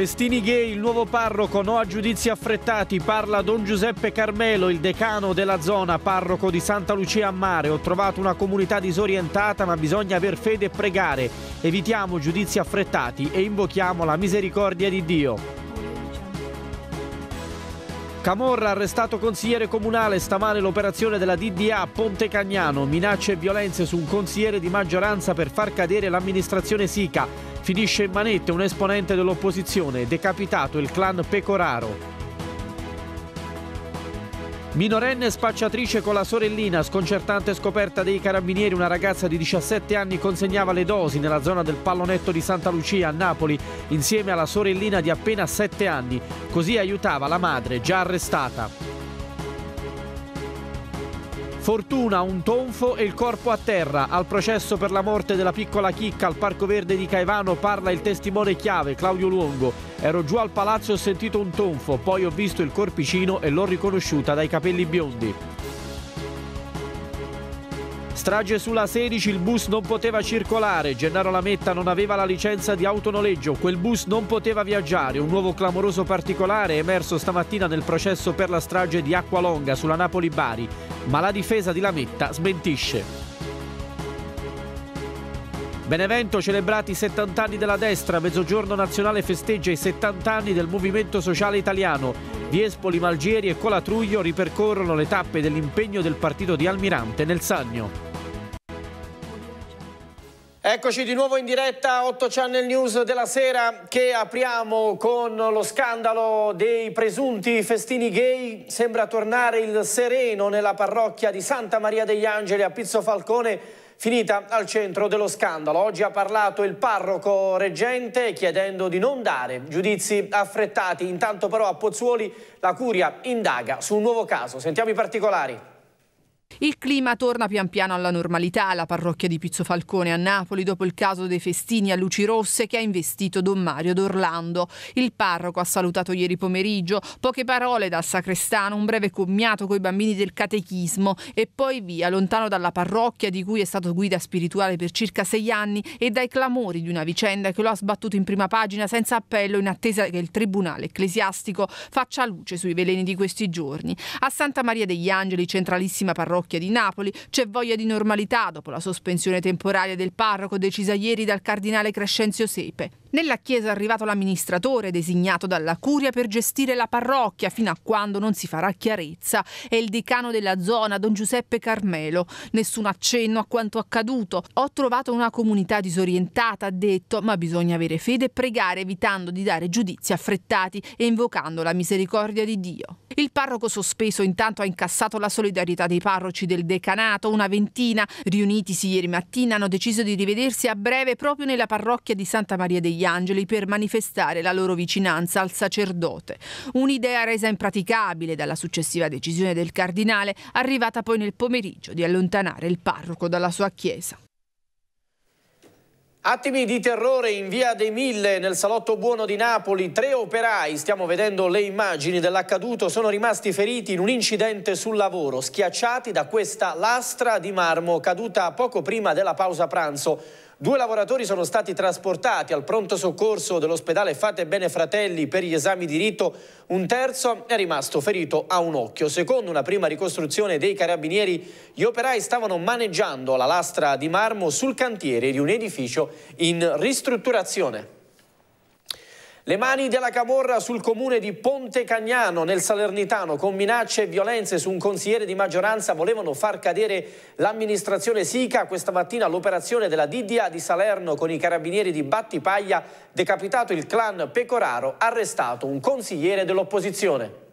Festini gay, il nuovo parroco, no a giudizi affrettati, parla Don Giuseppe Carmelo, il decano della zona, parroco di Santa Lucia a Mare. Ho trovato una comunità disorientata ma bisogna aver fede e pregare. Evitiamo giudizi affrettati e invochiamo la misericordia di Dio. Camorra arrestato consigliere comunale, stamane l'operazione della DDA a Ponte Cagnano, minacce e violenze su un consigliere di maggioranza per far cadere l'amministrazione Sica. Finisce in manette un esponente dell'opposizione, decapitato il clan Pecoraro. Minorenne spacciatrice con la sorellina, sconcertante scoperta dei carabinieri, una ragazza di 17 anni consegnava le dosi nella zona del pallonetto di Santa Lucia a Napoli insieme alla sorellina di appena 7 anni, così aiutava la madre già arrestata. Fortuna, un tonfo e il corpo a terra. Al processo per la morte della piccola chicca al Parco Verde di Caivano parla il testimone chiave Claudio Luongo. Ero giù al palazzo e ho sentito un tonfo, poi ho visto il corpicino e l'ho riconosciuta dai capelli biondi. Strage sulla 16, il bus non poteva circolare, Gennaro Lametta non aveva la licenza di autonoleggio, quel bus non poteva viaggiare, un nuovo clamoroso particolare è emerso stamattina nel processo per la strage di Acqualonga sulla Napoli-Bari, ma la difesa di Lametta smentisce. Benevento celebrati i 70 anni della destra, Mezzogiorno Nazionale festeggia i 70 anni del Movimento Sociale Italiano. Viespoli, Malgieri e Colatruglio ripercorrono le tappe dell'impegno del partito di Almirante nel Sannio. Eccoci di nuovo in diretta 8 Channel News della sera che apriamo con lo scandalo dei presunti festini gay. Sembra tornare il sereno nella parrocchia di Santa Maria degli Angeli a Pizzo Falcone, finita al centro dello scandalo. Oggi ha parlato il parroco reggente chiedendo di non dare giudizi affrettati. Intanto però a Pozzuoli la curia indaga su un nuovo caso. Sentiamo i particolari. Il clima torna pian piano alla normalità alla parrocchia di Pizzo Falcone a Napoli dopo il caso dei festini a luci rosse che ha investito Don Mario d'Orlando. Il parroco ha salutato ieri pomeriggio, poche parole dal sacrestano, un breve commiato coi bambini del catechismo e poi via, lontano dalla parrocchia di cui è stato guida spirituale per circa sei anni e dai clamori di una vicenda che lo ha sbattuto in prima pagina senza appello in attesa che il tribunale ecclesiastico faccia luce sui veleni di questi giorni. A Santa Maria degli Angeli, centralissima parrocchia parrocchia di Napoli. C'è voglia di normalità dopo la sospensione temporanea del parroco decisa ieri dal cardinale Crescenzio Sepe. Nella chiesa è arrivato l'amministratore designato dalla curia per gestire la parrocchia fino a quando non si farà chiarezza È il decano della zona, don Giuseppe Carmelo. Nessun accenno a quanto accaduto. Ho trovato una comunità disorientata, ha detto, ma bisogna avere fede e pregare evitando di dare giudizi affrettati e invocando la misericordia di Dio. Il parroco sospeso intanto ha incassato la solidarietà dei parroci parroci del decanato, una ventina, riunitisi ieri mattina, hanno deciso di rivedersi a breve proprio nella parrocchia di Santa Maria degli Angeli per manifestare la loro vicinanza al sacerdote. Un'idea resa impraticabile dalla successiva decisione del cardinale, arrivata poi nel pomeriggio di allontanare il parroco dalla sua chiesa. Attimi di terrore in via dei Mille nel Salotto Buono di Napoli. Tre operai, stiamo vedendo le immagini dell'accaduto, sono rimasti feriti in un incidente sul lavoro, schiacciati da questa lastra di marmo caduta poco prima della pausa pranzo. Due lavoratori sono stati trasportati al pronto soccorso dell'ospedale Fate Bene Fratelli per gli esami di rito. Un terzo è rimasto ferito a un occhio. Secondo una prima ricostruzione dei carabinieri, gli operai stavano maneggiando la lastra di marmo sul cantiere di un edificio in ristrutturazione. Le mani della Camorra sul comune di Ponte Cagnano nel Salernitano con minacce e violenze su un consigliere di maggioranza volevano far cadere l'amministrazione Sica. Questa mattina l'operazione della Didia di Salerno con i carabinieri di Battipaglia decapitato il clan Pecoraro, arrestato un consigliere dell'opposizione.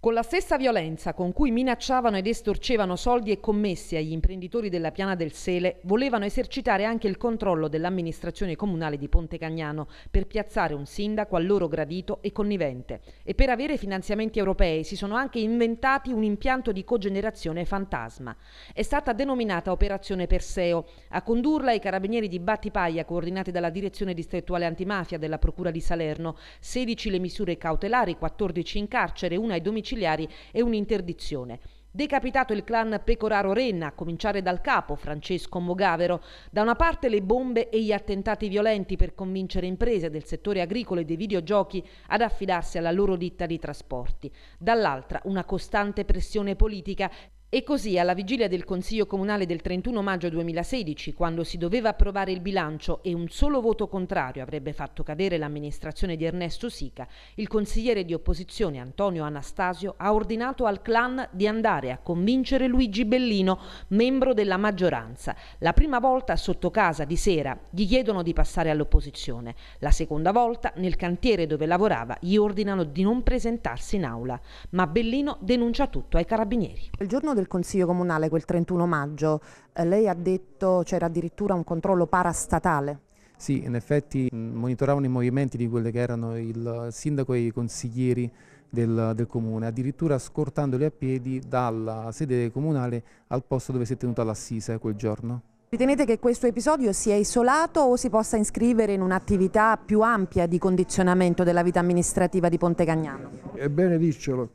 Con la stessa violenza con cui minacciavano ed estorcevano soldi e commessi agli imprenditori della Piana del Sele, volevano esercitare anche il controllo dell'amministrazione comunale di Ponte Cagnano per piazzare un sindaco a loro gradito e connivente. E per avere finanziamenti europei si sono anche inventati un impianto di cogenerazione fantasma. È stata denominata Operazione Perseo. A condurla i carabinieri di Battipaglia, coordinati dalla Direzione Distrettuale Antimafia della Procura di Salerno, 16 le misure cautelari, 14 in carcere, una ai domiciliari domiciliari e un'interdizione. Decapitato il clan Pecoraro Renna, a cominciare dal capo, Francesco Mogavero. Da una parte le bombe e gli attentati violenti per convincere imprese del settore agricolo e dei videogiochi ad affidarsi alla loro ditta di trasporti. Dall'altra una costante pressione politica e così, alla vigilia del Consiglio Comunale del 31 maggio 2016, quando si doveva approvare il bilancio e un solo voto contrario avrebbe fatto cadere l'amministrazione di Ernesto Sica, il consigliere di opposizione Antonio Anastasio ha ordinato al clan di andare a convincere Luigi Bellino, membro della maggioranza. La prima volta sotto casa di sera gli chiedono di passare all'opposizione, la seconda volta nel cantiere dove lavorava gli ordinano di non presentarsi in aula, ma Bellino denuncia tutto ai carabinieri. Il giorno del Consiglio Comunale quel 31 maggio eh, lei ha detto c'era addirittura un controllo parastatale. Sì, in effetti mm, monitoravano i movimenti di quelli che erano il sindaco e i consiglieri del, del, comune, addirittura scortandoli a piedi dalla sede comunale al posto dove si è tenuta l'assise quel giorno. Ritenete che questo episodio sia isolato o si possa iscrivere in un'attività più ampia di condizionamento della vita amministrativa di Ponte Cagnano? È bene dircelo,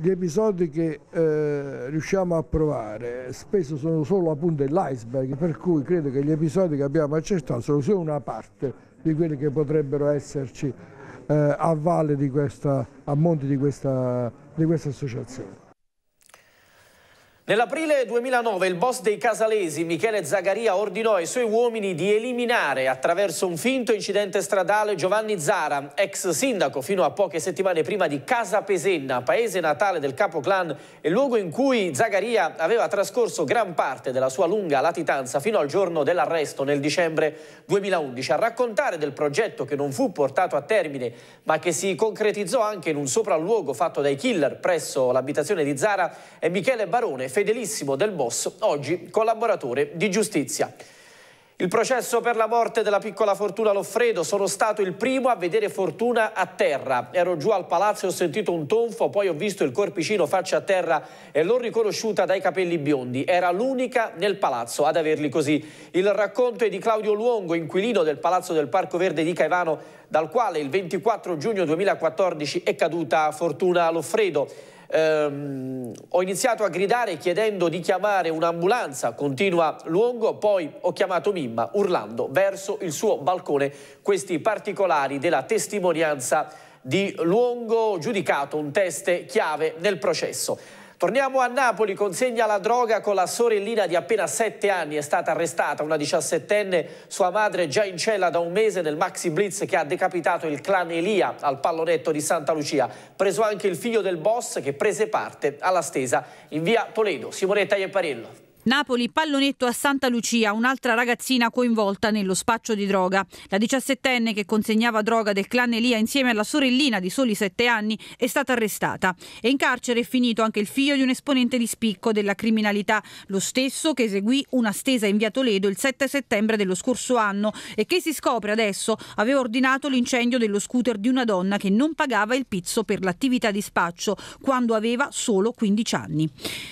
gli episodi che eh, riusciamo a provare spesso sono solo la punta dell'iceberg, per cui credo che gli episodi che abbiamo accertato sono solo una parte di quelli che potrebbero esserci eh, a valle di questa, a monte di questa, di questa associazione. Nell'aprile 2009 il boss dei casalesi Michele Zagaria ordinò ai suoi uomini di eliminare attraverso un finto incidente stradale Giovanni Zara, ex sindaco fino a poche settimane prima di Casa Pesenna, paese natale del capo clan e luogo in cui Zagaria aveva trascorso gran parte della sua lunga latitanza fino al giorno dell'arresto nel dicembre 2011. A raccontare del progetto che non fu portato a termine ma che si concretizzò anche in un sopralluogo fatto dai killer presso l'abitazione di Zara è Michele Barone, fedelissimo del boss, oggi collaboratore di giustizia. Il processo per la morte della piccola Fortuna Loffredo sono stato il primo a vedere Fortuna a terra. Ero giù al palazzo e ho sentito un tonfo, poi ho visto il corpicino faccia a terra e l'ho riconosciuta dai capelli biondi. Era l'unica nel palazzo ad averli così. Il racconto è di Claudio Luongo, inquilino del palazzo del Parco Verde di Caivano, dal quale il 24 giugno 2014 è caduta Fortuna Loffredo ehm, ho iniziato a gridare chiedendo di chiamare un'ambulanza, continua Luongo, poi ho chiamato Mimma urlando verso il suo balcone questi particolari della testimonianza di Luongo giudicato un test chiave nel processo. Torniamo a Napoli, consegna la droga con la sorellina di appena 7 anni, è stata arrestata una 17enne, sua madre già in cella da un mese nel maxi blitz che ha decapitato il clan Elia al pallonetto di Santa Lucia, preso anche il figlio del boss che prese parte alla stesa in via Toledo. Simonetta Iepparello. Napoli, pallonetto a Santa Lucia, un'altra ragazzina coinvolta nello spaccio di droga. La diciassettenne che consegnava droga del clan Elia insieme alla sorellina di soli sette anni è stata arrestata. E in carcere è finito anche il figlio di un esponente di spicco della criminalità, lo stesso che eseguì una stesa in via Toledo il 7 settembre dello scorso anno e che si scopre adesso aveva ordinato l'incendio dello scooter di una donna che non pagava il pizzo per l'attività di spaccio quando aveva solo 15 anni.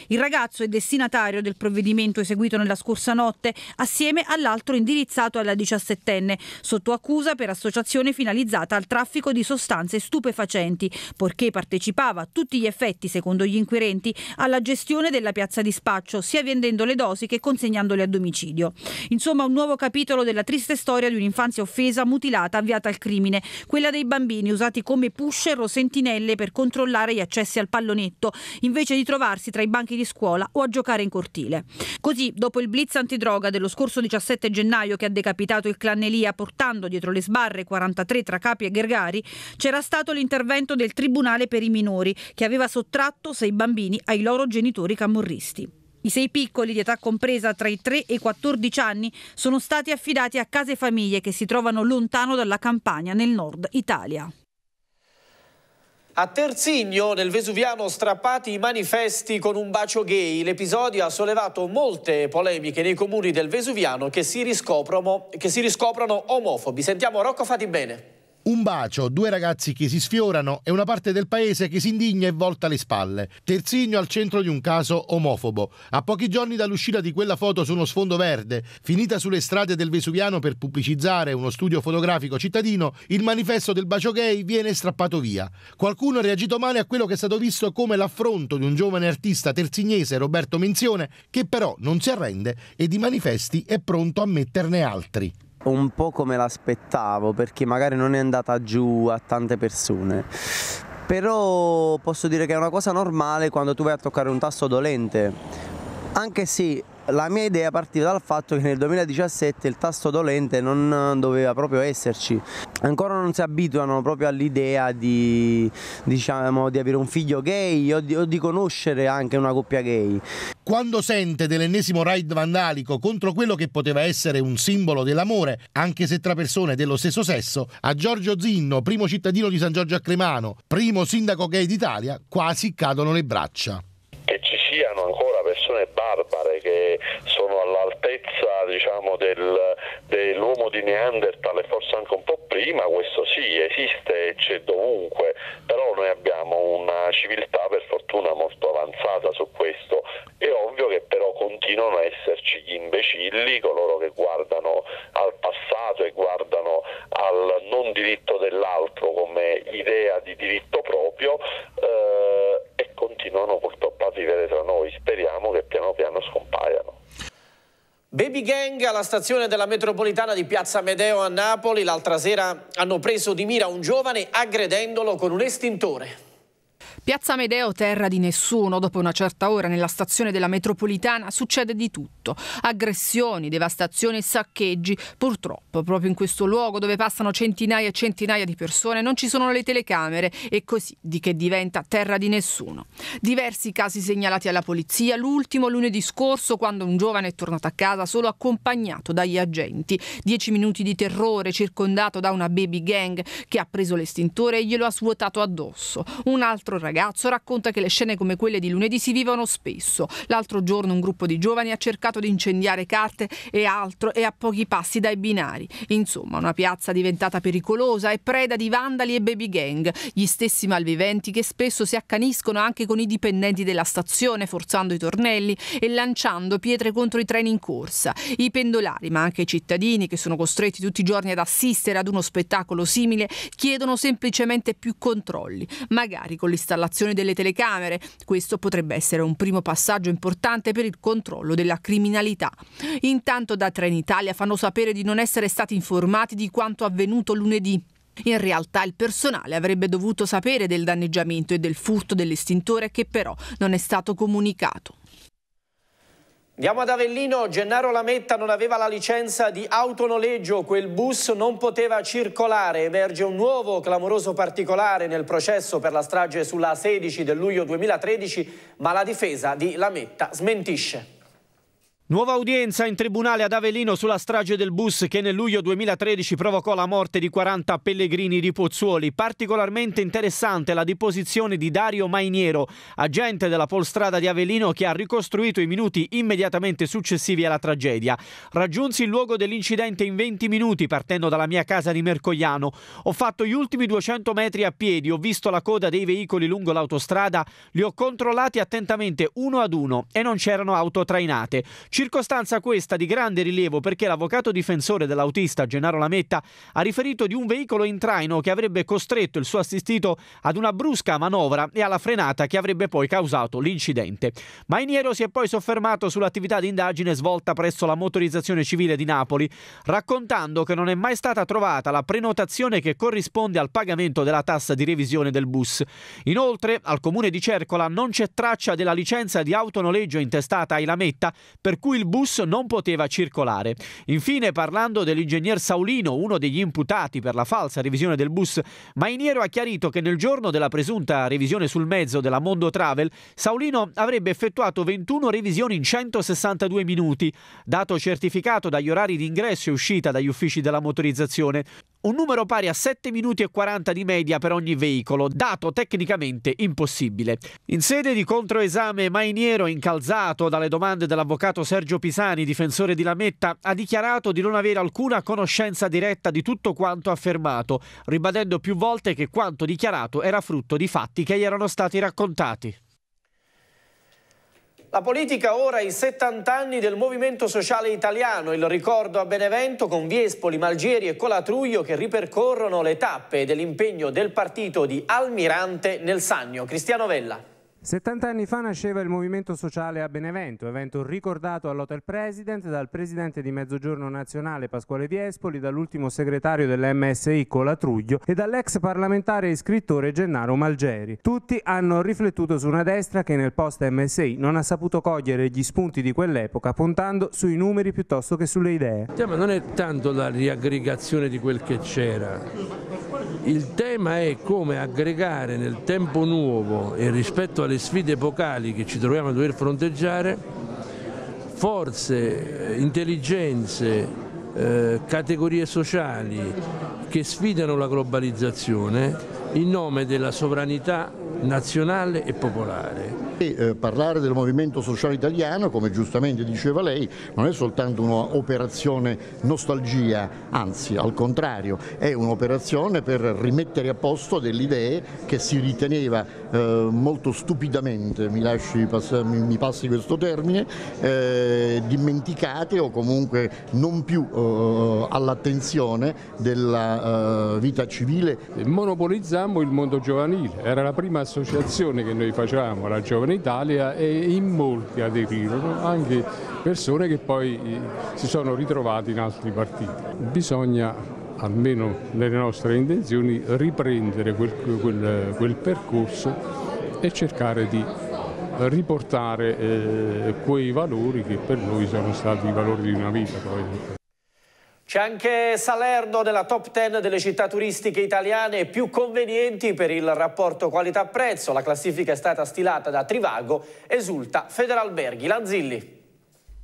Il ragazzo è destinatario del provvedimento provvedimento eseguito nella scorsa notte, assieme all'altro indirizzato alla 17enne, sotto accusa per associazione finalizzata al traffico di sostanze stupefacenti, poiché partecipava a tutti gli effetti, secondo gli inquirenti, alla gestione della piazza di spaccio, sia vendendo le dosi che consegnandole a domicilio. Insomma, un nuovo capitolo della triste storia di un'infanzia offesa, mutilata, avviata al crimine, quella dei bambini usati come pusher o sentinelle per controllare gli accessi al pallonetto, invece di trovarsi tra i banchi di scuola o a giocare in cortile. Così, dopo il blitz antidroga dello scorso 17 gennaio che ha decapitato il clan Elia portando dietro le sbarre 43 tra Capi e gregari, c'era stato l'intervento del Tribunale per i minori che aveva sottratto sei bambini ai loro genitori camorristi. I sei piccoli di età compresa tra i 3 e i 14 anni sono stati affidati a case famiglie che si trovano lontano dalla campagna nel nord Italia. A Terzigno, nel Vesuviano, strappati i manifesti con un bacio gay. L'episodio ha sollevato molte polemiche nei comuni del Vesuviano che si, che si riscoprono omofobi. Sentiamo Rocco Fati bene. Un bacio, due ragazzi che si sfiorano e una parte del paese che si indigna e volta le spalle. Terzigno al centro di un caso omofobo. A pochi giorni dall'uscita di quella foto su uno sfondo verde, finita sulle strade del Vesuviano per pubblicizzare uno studio fotografico cittadino, il manifesto del bacio gay viene strappato via. Qualcuno ha reagito male a quello che è stato visto come l'affronto di un giovane artista terzignese, Roberto Menzione, che però non si arrende e di manifesti è pronto a metterne altri un po' come l'aspettavo perché magari non è andata giù a tante persone. Però posso dire che è una cosa normale quando tu vai a toccare un tasto dolente. Anche se la mia idea partiva dal fatto che nel 2017 il tasto dolente non eh, doveva proprio esserci. Ancora non si abituano proprio all'idea di, diciamo, di avere un figlio gay o di, o di conoscere anche una coppia gay. Quando sente dell'ennesimo raid vandalico contro quello che poteva essere un simbolo dell'amore, anche se tra persone dello stesso sesso, a Giorgio Zinno, primo cittadino di San Giorgio a Cremano, primo sindaco gay d'Italia, quasi cadono le braccia. Che ci siano ancora persone barbare che sono all'altezza diciamo, del, dell'uomo di Neanderthal e forse anche un po' prima, questo sì, esiste e c'è dovunque, però noi abbiamo una civiltà per fortuna molto avanzata su questo. È ovvio che però continuano a esserci gli imbecilli, coloro che guardano al passato e guardano al non diritto dell'altro come idea di diritto proprio eh, e continuano purtroppo a vivere tra noi. Speriamo che piano piano scompaiano. Baby gang alla stazione della metropolitana di Piazza Medeo a Napoli l'altra sera hanno preso di mira un giovane aggredendolo con un estintore. Piazza Medeo, terra di nessuno, dopo una certa ora nella stazione della metropolitana succede di tutto. Aggressioni, devastazioni e saccheggi. Purtroppo, proprio in questo luogo dove passano centinaia e centinaia di persone non ci sono le telecamere e così di che diventa terra di nessuno. Diversi casi segnalati alla polizia, l'ultimo lunedì scorso quando un giovane è tornato a casa solo accompagnato dagli agenti. Dieci minuti di terrore circondato da una baby gang che ha preso l'estintore e glielo ha svuotato addosso. Un altro ragazzo ragazzo racconta che le scene come quelle di lunedì si vivono spesso. L'altro giorno un gruppo di giovani ha cercato di incendiare carte e altro e a pochi passi dai binari. Insomma, una piazza diventata pericolosa e preda di vandali e baby gang, gli stessi malviventi che spesso si accaniscono anche con i dipendenti della stazione, forzando i tornelli e lanciando pietre contro i treni in corsa. I pendolari, ma anche i cittadini che sono costretti tutti i giorni ad assistere ad uno spettacolo simile, chiedono semplicemente più controlli, magari con l'installazione attivazione delle telecamere. Questo potrebbe essere un primo passaggio importante per il controllo della criminalità. Intanto da Trenitalia fanno sapere di non essere stati informati di quanto avvenuto lunedì. In realtà il personale avrebbe dovuto sapere del danneggiamento e del furto dell'estintore che però non è stato comunicato. Andiamo ad Avellino, Gennaro Lametta non aveva la licenza di autonoleggio, quel bus non poteva circolare, emerge un nuovo clamoroso particolare nel processo per la strage sulla 16 del luglio 2013, ma la difesa di Lametta smentisce. Nuova udienza in tribunale ad Avellino sulla strage del bus che nel luglio 2013 provocò la morte di 40 pellegrini di Pozzuoli. Particolarmente interessante la deposizione di Dario Mainiero, agente della polstrada di Avellino che ha ricostruito i minuti immediatamente successivi alla tragedia. Raggiunsi il luogo dell'incidente in 20 minuti partendo dalla mia casa di Mercogliano. Ho fatto gli ultimi 200 metri a piedi, ho visto la coda dei veicoli lungo l'autostrada, li ho controllati attentamente uno ad uno e non c'erano auto trainate. Circostanza questa di grande rilievo perché l'avvocato difensore dell'autista Gennaro Lametta ha riferito di un veicolo in traino che avrebbe costretto il suo assistito ad una brusca manovra e alla frenata che avrebbe poi causato l'incidente. Mainiero si è poi soffermato sull'attività di indagine svolta presso la motorizzazione civile di Napoli, raccontando che non è mai stata trovata la prenotazione che corrisponde al pagamento della tassa di revisione del bus. Inoltre, al comune di Cercola non c'è traccia della licenza di autonoleggio intestata ai Lametta, per cui cui il bus non poteva circolare. Infine, parlando dell'ingegner Saulino, uno degli imputati per la falsa revisione del bus, Mainiero ha chiarito che nel giorno della presunta revisione sul mezzo della Mondo Travel, Saulino avrebbe effettuato 21 revisioni in 162 minuti, dato certificato dagli orari di ingresso e uscita dagli uffici della motorizzazione un numero pari a 7 minuti e 40 di media per ogni veicolo, dato tecnicamente impossibile. In sede di controesame Mainiero, incalzato dalle domande dell'avvocato Sergio Pisani, difensore di Lametta, ha dichiarato di non avere alcuna conoscenza diretta di tutto quanto affermato, ribadendo più volte che quanto dichiarato era frutto di fatti che gli erano stati raccontati. La politica ora i 70 anni del Movimento Sociale Italiano, il ricordo a Benevento con Viespoli, Malgieri e Colatruglio che ripercorrono le tappe dell'impegno del partito di Almirante nel Sannio. Cristiano Vella. 70 anni fa nasceva il Movimento Sociale a Benevento, evento ricordato all'Hotel President dal presidente di Mezzogiorno Nazionale Pasquale Viespoli, dall'ultimo segretario dell'MSI Colatruglio e dall'ex parlamentare e scrittore Gennaro Malgeri. Tutti hanno riflettuto su una destra che nel post MSI non ha saputo cogliere gli spunti di quell'epoca puntando sui numeri piuttosto che sulle idee. Il diciamo, non è tanto la riaggregazione di quel che c'era, il tema è come aggregare nel tempo nuovo e rispetto alle sfide epocali che ci troviamo a dover fronteggiare forze, eh, intelligenze, eh, categorie sociali che sfidano la globalizzazione in nome della sovranità nazionale e popolare. E, eh, parlare del movimento sociale italiano, come giustamente diceva lei, non è soltanto un'operazione nostalgia, anzi al contrario, è un'operazione per rimettere a posto delle idee che si riteneva eh, molto stupidamente, mi, lasci, pass mi passi questo termine, eh, dimenticate o comunque non più eh, eh all'attenzione della eh, vita civile. Monopolizzammo il mondo giovanile, era la prima associazione che noi facevamo, la Giovane Italia, e in molti aderirono, anche persone che poi si sono ritrovate in altri partiti. Bisogna almeno nelle nostre intenzioni, riprendere quel, quel, quel percorso e cercare di riportare eh, quei valori che per noi sono stati i valori di una vita. C'è anche Salerno nella top 10 delle città turistiche italiane più convenienti per il rapporto qualità-prezzo. La classifica è stata stilata da Trivago, esulta Federalberghi. Lanzilli.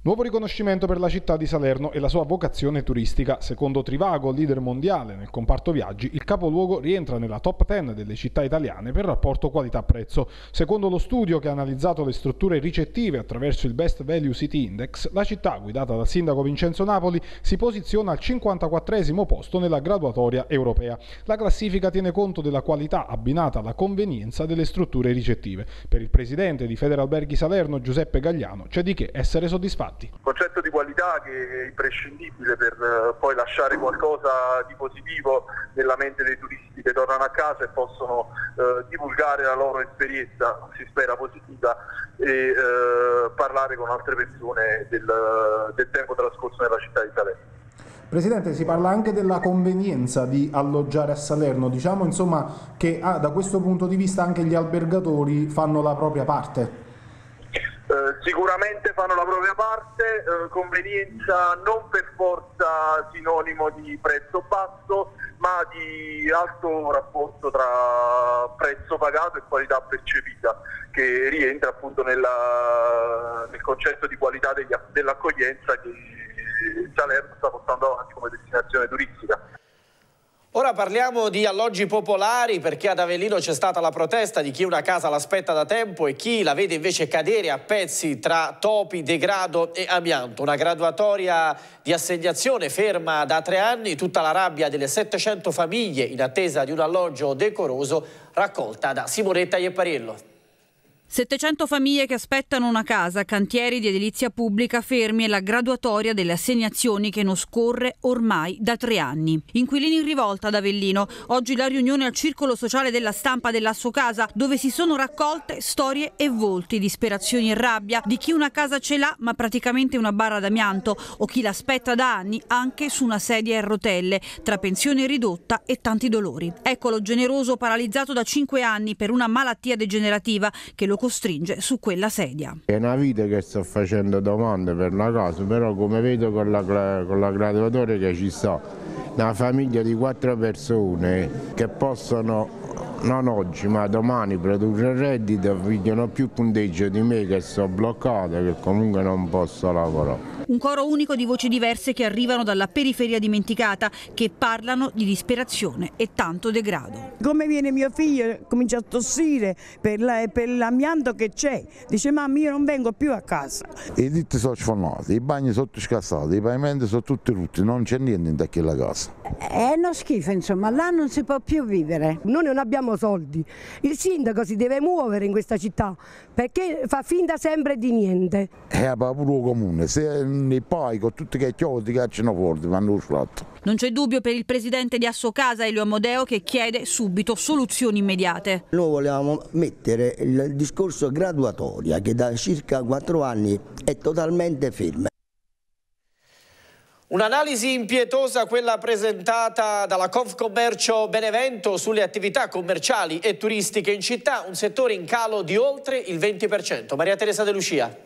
Nuovo riconoscimento per la città di Salerno e la sua vocazione turistica. Secondo Trivago, leader mondiale nel comparto viaggi, il capoluogo rientra nella top 10 delle città italiane per rapporto qualità-prezzo. Secondo lo studio che ha analizzato le strutture ricettive attraverso il Best Value City Index, la città guidata dal sindaco Vincenzo Napoli si posiziona al 54 posto nella graduatoria europea. La classifica tiene conto della qualità abbinata alla convenienza delle strutture ricettive. Per il presidente di Federalberghi Salerno, Giuseppe Gagliano, c'è di che essere soddisfatti fatti. Il concetto di qualità che è imprescindibile per eh, poi lasciare qualcosa di positivo nella mente dei turisti che tornano a casa e possono eh, divulgare la loro esperienza, si spera positiva, e eh, parlare con altre persone del, del tempo trascorso nella città di Salerno. Presidente, si parla anche della convenienza di alloggiare a Salerno, diciamo insomma che ah, da questo punto di vista anche gli albergatori fanno la propria parte. Eh, sicuramente fanno la propria parte, eh, convenienza non per forza sinonimo di prezzo basso, ma di alto rapporto tra prezzo pagato e qualità percepita, che rientra appunto nella, nel concetto di qualità degli, dell'accoglienza che Salerno sta portando avanti come destinazione turistica. Ora parliamo di alloggi popolari perché ad Avellino c'è stata la protesta di chi una casa l'aspetta da tempo e chi la vede invece cadere a pezzi tra topi, degrado e amianto. Una graduatoria di assegnazione ferma da tre anni, tutta la rabbia delle 700 famiglie in attesa di un alloggio decoroso raccolta da Simonetta Iepariello. 700 famiglie che aspettano una casa, cantieri di edilizia pubblica fermi e la graduatoria delle assegnazioni che non scorre ormai da tre anni. Inquilini in rivolta ad Avellino. Oggi la riunione al Circolo Sociale della Stampa della sua casa, dove si sono raccolte storie e volti, disperazioni e rabbia di chi una casa ce l'ha ma praticamente una barra d'amianto o chi l'aspetta da anni anche su una sedia a rotelle, tra pensione ridotta e tanti dolori. Eccolo generoso paralizzato da cinque anni per una malattia degenerativa che lo costringe su quella sedia. È una vita che sto facendo domande per una cosa, però come vedo con la, con la graduatoria che ci sta, una famiglia di quattro persone che possono non oggi ma domani produrre reddito, vogliono più punteggio di me che sono bloccato, che comunque non posso lavorare. Un coro unico di voci diverse che arrivano dalla periferia dimenticata, che parlano di disperazione e tanto degrado. Come viene mio figlio, comincia a tossire per, l'amianto la, che c'è. Dice mamma io non vengo più a casa. I ditti sono sfornati, i bagni sono scassati, i pavimenti sono tutti rotti, non c'è niente da quella casa. È uno schifo insomma, là non si può più vivere. Noi non abbiamo soldi, il sindaco si deve muovere in questa città perché fa finta sempre di niente. È a pure comune, se e poi con tutti che chiodi cacciano fuori, vanno sfrotto. Non c'è dubbio per il presidente di Assocasa, Elio Amodeo, che chiede subito soluzioni immediate. Noi volevamo mettere il discorso graduatoria che da circa quattro anni è totalmente fermo. Un'analisi impietosa quella presentata dalla Confcommercio Benevento sulle attività commerciali e turistiche in città, un settore in calo di oltre il 20%. Maria Teresa De Lucia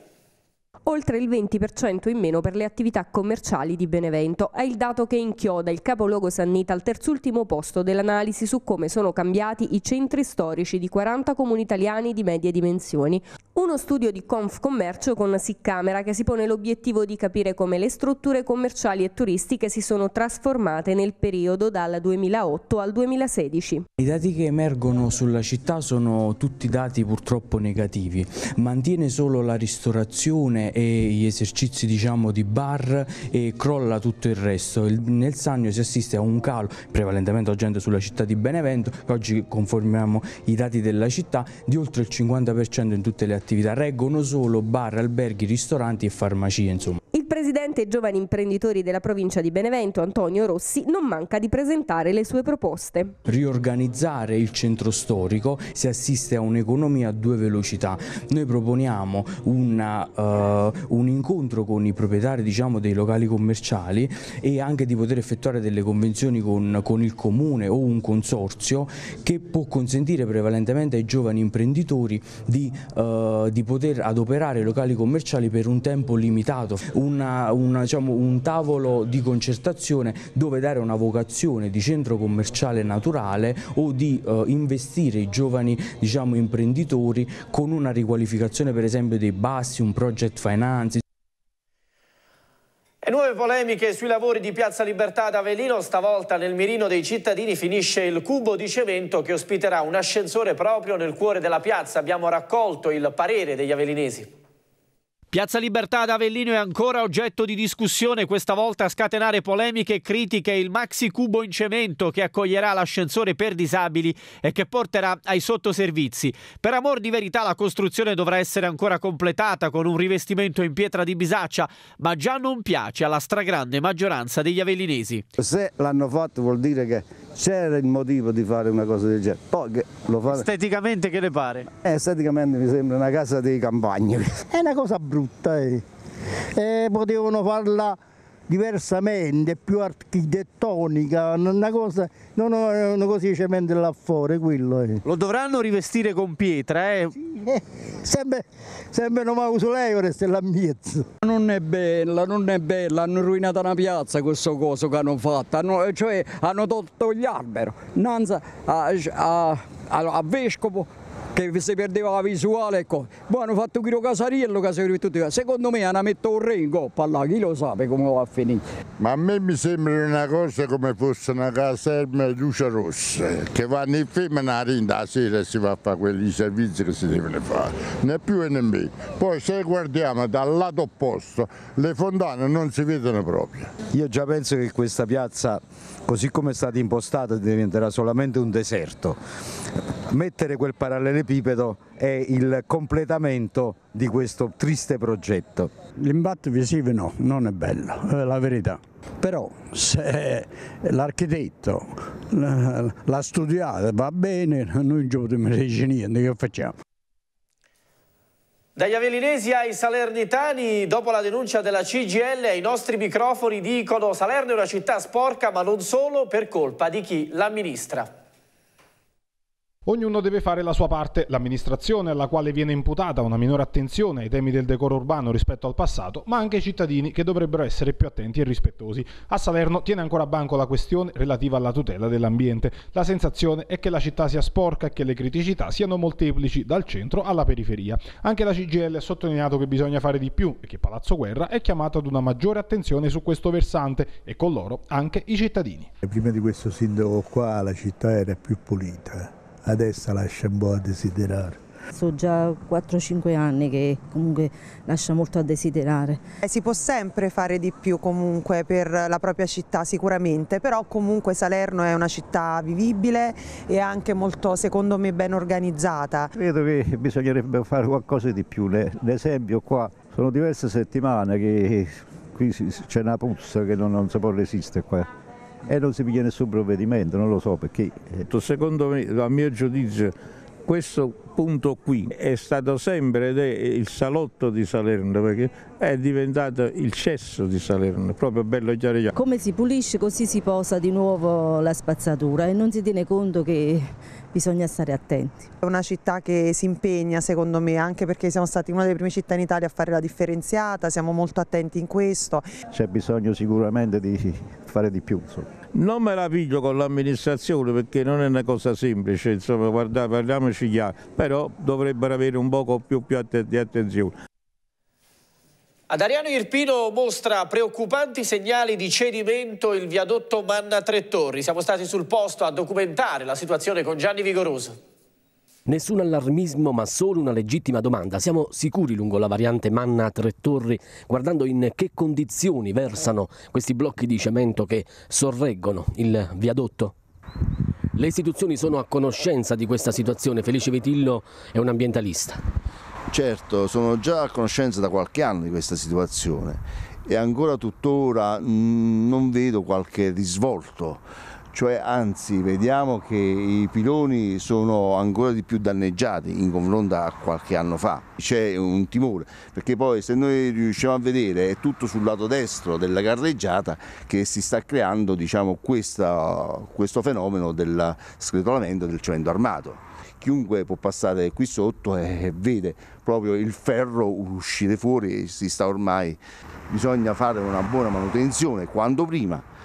oltre il 20% in meno per le attività commerciali di Benevento. È il dato che inchioda il capoluogo Sannita al terzultimo posto dell'analisi su come sono cambiati i centri storici di 40 comuni italiani di medie dimensioni. Uno studio di Confcommercio con Siccamera che si pone l'obiettivo di capire come le strutture commerciali e turistiche si sono trasformate nel periodo dal 2008 al 2016. I dati che emergono sulla città sono tutti dati purtroppo negativi. Mantiene solo la ristorazione e gli esercizi diciamo, di bar e crolla tutto il resto. Il, nel Sannio si assiste a un calo prevalentemente agente sulla città di Benevento che oggi conformiamo i dati della città di oltre il 50% in tutte le attività. Reggono solo bar, alberghi, ristoranti e farmacie insomma presidente e giovani imprenditori della provincia di Benevento, Antonio Rossi, non manca di presentare le sue proposte. Riorganizzare il centro storico si assiste a un'economia a due velocità. Noi proponiamo una, uh, un incontro con i proprietari diciamo, dei locali commerciali e anche di poter effettuare delle convenzioni con, con il comune o un consorzio che può consentire prevalentemente ai giovani imprenditori di, uh, di poter adoperare i locali commerciali per un tempo limitato. Un una, una, diciamo, un tavolo di concertazione dove dare una vocazione di centro commerciale naturale o di eh, investire i giovani diciamo, imprenditori con una riqualificazione per esempio dei bassi, un project finance. E nuove polemiche sui lavori di Piazza Libertà ad Avellino, stavolta nel mirino dei cittadini finisce il cubo di cemento che ospiterà un ascensore proprio nel cuore della piazza. Abbiamo raccolto il parere degli avelinesi. Piazza Libertà ad Avellino è ancora oggetto di discussione, questa volta a scatenare polemiche e critiche il maxi cubo in cemento che accoglierà l'ascensore per disabili e che porterà ai sottoservizi. Per amor di verità la costruzione dovrà essere ancora completata con un rivestimento in pietra di bisaccia, ma già non piace alla stragrande maggioranza degli avellinesi. Se l'hanno fatto vuol dire che c'era il motivo di fare una cosa del genere. Poi che lo fare... Esteticamente che ne pare? Eh, esteticamente mi sembra una casa di campagna. È una cosa brutta frutta eh. e potevano farla diversamente, più architettonica, una cosa, non una cosa di cemento là fuori, quello. Eh. Lo dovranno rivestire con pietra, eh? Sì, eh. sempre, sempre non uso lei, resta Non è bella, non è bella, hanno rovinato una piazza questo coso che hanno fatto, hanno, eh, cioè hanno tolto gli alberi, innanzi a, a, a, a vescovo che si perdeva la visuale. Ecco. Poi boh, hanno fatto Chiro Casariello che seguiva tutti. Secondo me hanno messo un re in coppa là, chi lo sa come va a finire. Ma a me mi sembra una cosa come fosse una caserma di luce rossa, che vanno in femmina la sera e si va a fare quei servizi che si devono fare, né più né meno. Poi se guardiamo dal lato opposto, le fontane non si vedono proprio. Io già penso che questa piazza così come è stata impostata diventerà solamente un deserto. Mettere quel parallelepipedo è il completamento di questo triste progetto. L'impatto visivo no, non è bello, è eh, la verità. Però se l'architetto eh, l'ha studiato va bene, noi giovani non dice niente, che facciamo? Dagli Avellinesi ai Salernitani, dopo la denuncia della CGL, ai nostri microfoni dicono Salerno è una città sporca, ma non solo per colpa di chi l'amministra. Ognuno deve fare la sua parte. L'amministrazione, alla quale viene imputata una minore attenzione ai temi del decoro urbano rispetto al passato, ma anche i cittadini che dovrebbero essere più attenti e rispettosi. A Salerno tiene ancora a banco la questione relativa alla tutela dell'ambiente. La sensazione è che la città sia sporca e che le criticità siano molteplici dal centro alla periferia. Anche la CGL ha sottolineato che bisogna fare di più e che Palazzo Guerra è chiamato ad una maggiore attenzione su questo versante e con loro anche i cittadini. Prima di questo sindaco qua la città era più pulita adesso lascia un po' a desiderare. Sono già 4-5 anni che comunque lascia molto a desiderare. Eh, si può sempre fare di più comunque per la propria città sicuramente, però comunque Salerno è una città vivibile e anche molto secondo me ben organizzata. Credo che bisognerebbe fare qualcosa di più, l'esempio qua sono diverse settimane che qui c'è una puzza che non, non si può resistere qua e non si piglia nessun provvedimento, non lo so perché... Eh, Secondo me, a mio giudizio, questo appunto qui. È stato sempre ed è il salotto di Salerno perché è diventato il cesso di Salerno, proprio bello chiaro chiaro. Come si pulisce così si posa di nuovo la spazzatura e non si tiene conto che bisogna stare attenti. È una città che si impegna secondo me anche perché siamo stati una delle prime città in Italia a fare la differenziata, siamo molto attenti in questo. C'è bisogno sicuramente di fare di più. Insomma. Non me la piglio con l'amministrazione perché non è una cosa semplice, insomma, guardate, parliamoci chiaro, però dovrebbero avere un poco più, più att di attenzione. Ad Ariano Irpino mostra preoccupanti segnali di cedimento il viadotto Manna Tre Torri. Siamo stati sul posto a documentare la situazione con Gianni Vigoroso. Nessun allarmismo, ma solo una legittima domanda. Siamo sicuri lungo la variante Manna a Tre Torri, guardando in che condizioni versano questi blocchi di cemento che sorreggono il viadotto? Le istituzioni sono a conoscenza di questa situazione. Felice Vitillo è un ambientalista. Certo, sono già a conoscenza da qualche anno di questa situazione e ancora tuttora mm, non vedo qualche risvolto cioè anzi vediamo che i piloni sono ancora di più danneggiati in confronto a qualche anno fa. C'è un timore, perché poi se noi riusciamo a vedere è tutto sul lato destro della carreggiata che si sta creando diciamo, questa, questo fenomeno del scretolamento del cemento armato. Chiunque può passare qui sotto e vede proprio il ferro uscire fuori, si sta ormai, bisogna fare una buona manutenzione quanto prima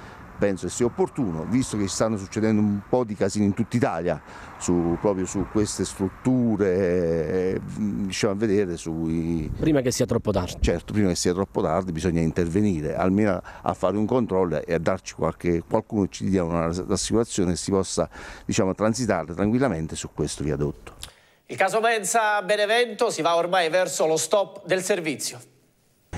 penso che sia opportuno, visto che stanno succedendo un po' di casini in tutta Italia su, proprio su queste strutture, eh, diciamo a vedere sui... Prima che sia troppo tardi. Certo, prima che sia troppo tardi bisogna intervenire, almeno a fare un controllo e a darci qualche, qualcuno ci dia una rassicurazione che si possa diciamo, transitare tranquillamente su questo viadotto. Il caso Mensa Benevento si va ormai verso lo stop del servizio.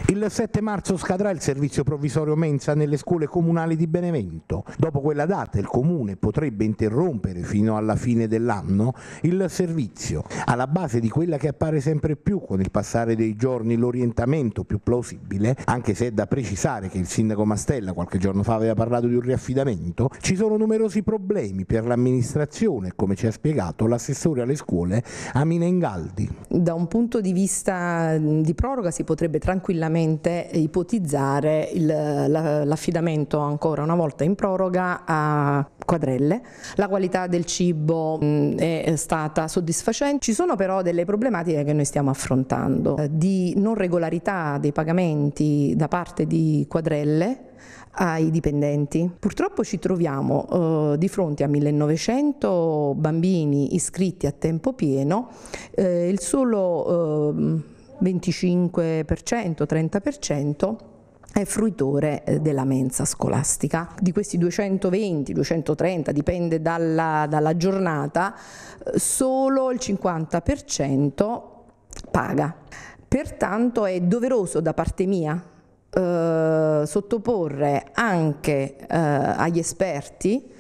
Il 7 marzo scadrà il servizio provvisorio mensa nelle scuole comunali di Benevento. Dopo quella data il comune potrebbe interrompere fino alla fine dell'anno il servizio. Alla base di quella che appare sempre più con il passare dei giorni l'orientamento più plausibile, anche se è da precisare che il sindaco Mastella qualche giorno fa aveva parlato di un riaffidamento, ci sono numerosi problemi per l'amministrazione, come ci ha spiegato l'assessore alle scuole Amina Ingaldi. Da un punto di vista di proroga si potrebbe tranquillamente tranquillamente ipotizzare l'affidamento ancora una volta in proroga a quadrelle. La qualità del cibo mm, è stata soddisfacente, ci sono però delle problematiche che noi stiamo affrontando, eh, di non regolarità dei pagamenti da parte di quadrelle ai dipendenti. Purtroppo ci troviamo eh, di fronte a 1900 bambini iscritti a tempo pieno, eh, il solo eh, 25%, 30% è fruitore eh, della mensa scolastica. Di questi 220, 230, dipende dalla, dalla giornata, eh, solo il 50% paga. Pertanto è doveroso da parte mia eh, sottoporre anche eh, agli esperti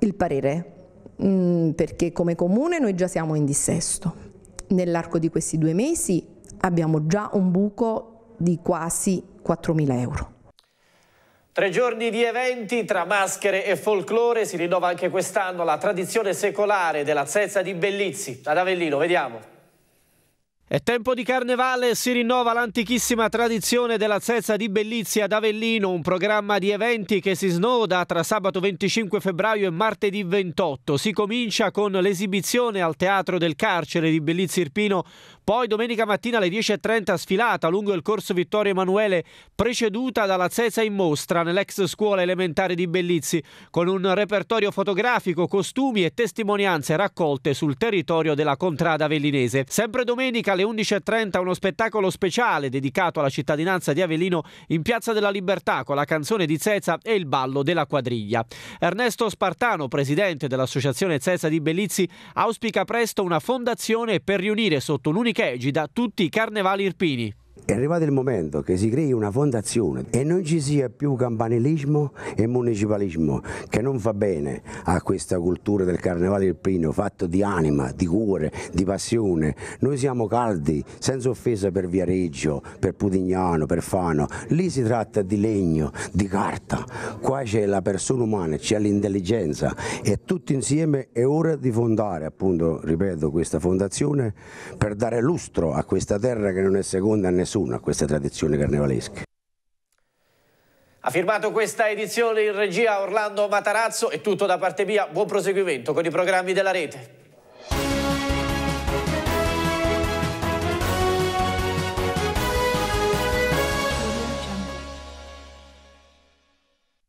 il parere, mh, mm, perché come comune noi già siamo in dissesto. Nell'arco di questi due mesi abbiamo già un buco di quasi 4.000 euro. Tre giorni di eventi tra maschere e folklore, si rinnova anche quest'anno la tradizione secolare della zezza di Bellizzi. Ad Avellino, vediamo. È tempo di carnevale, si rinnova l'antichissima tradizione della Zezza di Bellizia ad Avellino, un programma di eventi che si snoda tra sabato 25 febbraio e martedì 28. Si comincia con l'esibizione al Teatro del Carcere di Bellizia Irpino poi domenica mattina alle 10.30 sfilata lungo il corso Vittorio Emanuele, preceduta dalla Zesa in mostra nell'ex scuola elementare di Bellizzi, con un repertorio fotografico, costumi e testimonianze raccolte sul territorio della contrada avellinese. Sempre domenica alle 11.30 uno spettacolo speciale dedicato alla cittadinanza di Avellino in Piazza della Libertà con la canzone di Zeza e il ballo della quadriglia. Ernesto Spartano, presidente dell'associazione Zeza di Bellizzi, auspica presto una fondazione per riunire sotto un'unica Chegi da tutti i carnevali irpini. È arrivato il momento che si crei una fondazione e non ci sia più campanilismo e municipalismo che non fa bene a questa cultura del Carnevale del Prino fatto di anima, di cuore, di passione. Noi siamo caldi, senza offesa per Viareggio, per Putignano, per Fano. Lì si tratta di legno, di carta. Qua c'è la persona umana, c'è l'intelligenza e tutti insieme è ora di fondare, appunto, ripeto, questa fondazione per dare lustro a questa terra che non è seconda a nessuno nessuno a queste tradizioni carnevalesche. Ha firmato questa edizione in regia Orlando Matarazzo, è tutto da parte mia, buon proseguimento con i programmi della rete.